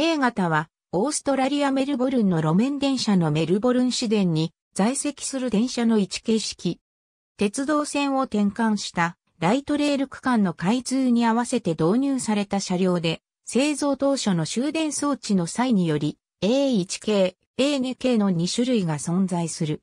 A 型は、オーストラリアメルボルンの路面電車のメルボルン市電に在籍する電車の位置形式。鉄道線を転換したライトレール区間の開通に合わせて導入された車両で、製造当初の終電装置の際により、A1 系、A2 系の2種類が存在する。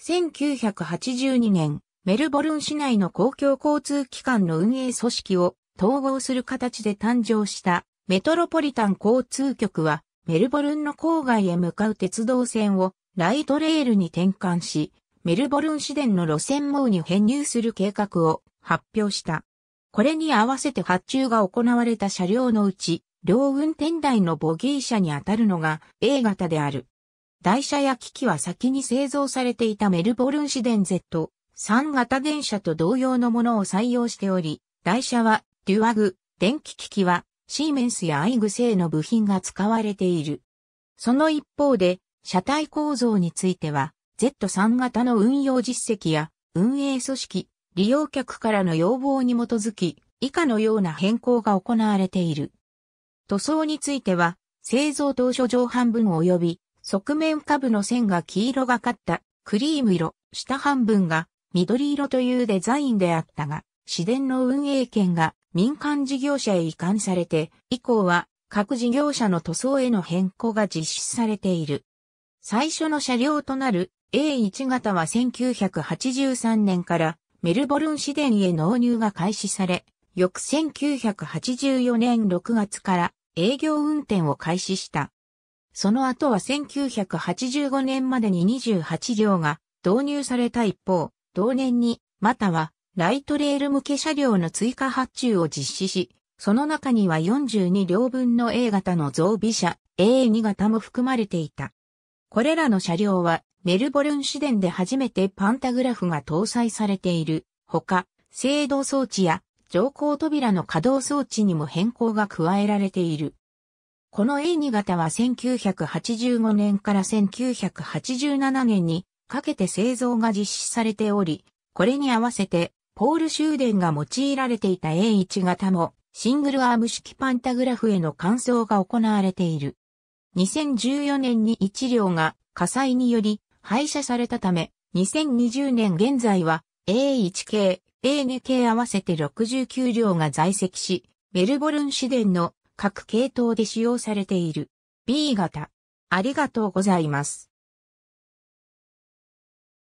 1982年、メルボルン市内の公共交通機関の運営組織を統合する形で誕生したメトロポリタン交通局は、メルボルンの郊外へ向かう鉄道線をライトレールに転換し、メルボルン市電の路線網に編入する計画を発表した。これに合わせて発注が行われた車両のうち、両運転台のボギー車にあたるのが A 型である。台車や機器は先に製造されていたメルボルン市電 Z3 型電車と同様のものを採用しており、台車はデュアグ、電気機器はシーメンスやアイグ製の部品が使われている。その一方で、車体構造については、Z3 型の運用実績や運営組織、利用客からの要望に基づき、以下のような変更が行われている。塗装については、製造当初上半分及び、側面下部の線が黄色がかったクリーム色、下半分が緑色というデザインであったが、市電の運営権が民間事業者へ移管されて、以降は各事業者の塗装への変更が実施されている。最初の車両となる A1 型は1983年からメルボルン市電へ納入が開始され、翌1984年6月から営業運転を開始した。その後は1985年までに28両が導入された一方、同年にまたはライトレール向け車両の追加発注を実施し、その中には42両分の A 型の増備車 A2 型も含まれていた。これらの車両はメルボルン市電で初めてパンタグラフが搭載されているほか、制動装置や乗降扉の稼働装置にも変更が加えられている。この A2 型は1985年から1987年にかけて製造が実施されており、これに合わせてポール・終電が用いられていた A1 型も、シングルアーム式パンタグラフへの換装が行われている。2014年に1両が火災により廃車されたため、2020年現在は A1 系、A2 系合わせて69両が在籍し、メルボルン市電の各系統で使用されている。B 型。ありがとうございます。